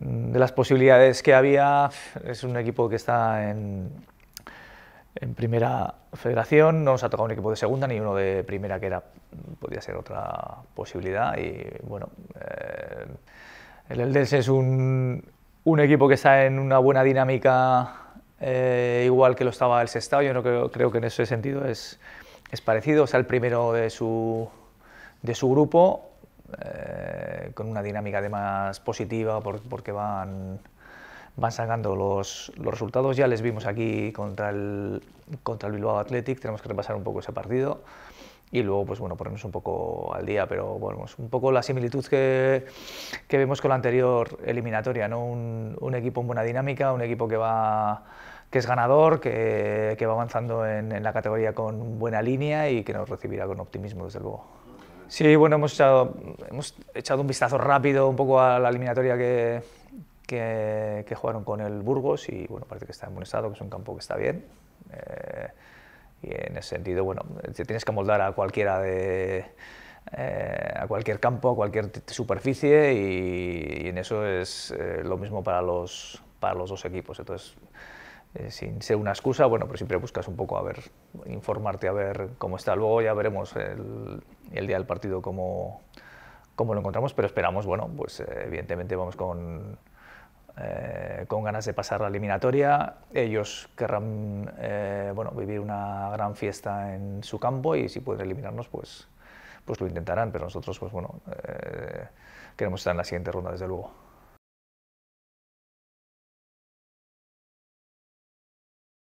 de las posibilidades que había, es un equipo que está en, en primera federación, no nos ha tocado un equipo de segunda ni uno de primera, que era, podría ser otra posibilidad. Y bueno, eh, el Eldense es un, equipo que está en una buena dinámica, eh, igual que lo estaba el Sestao. Yo no creo, creo que en ese sentido es, es parecido, es el primero de su, de su grupo. Eh, con una dinámica además positiva porque van, van sacando los, los, resultados. Ya les vimos aquí contra el, contra el Bilbao Athletic, tenemos que repasar un poco ese partido y luego pues bueno ponernos un poco al día pero bueno es un poco la similitud que, que vemos con la anterior eliminatoria no un, equipo en buena dinámica un equipo que va que es ganador que, que va avanzando en, en la categoría con buena línea y que nos recibirá con optimismo desde luego Sí, bueno, hemos echado, hemos echado un vistazo rápido un poco a la eliminatoria que, que, jugaron con el Burgos y bueno, parece que está en buen estado, que es un campo que está bien. Eh, y en ese sentido, bueno, te tienes que amoldar a cualquiera de... Eh, a cualquier campo, a cualquier superficie y, en eso es eh, lo mismo para los, para los dos equipos. Entonces, eh, sin ser una excusa, bueno, pero pues siempre buscas un poco a ver, informarte, a ver cómo está. Luego ya veremos el, día del partido cómo, cómo, lo encontramos, pero esperamos, bueno, pues eh, evidentemente vamos con, eh, con ganas de pasar la eliminatoria. Ellos querrán bueno, vivir una gran fiesta en su campo y si pueden eliminarnos, pues, pues lo intentarán, pero nosotros, pues bueno, queremos estar en la siguiente ronda, desde luego.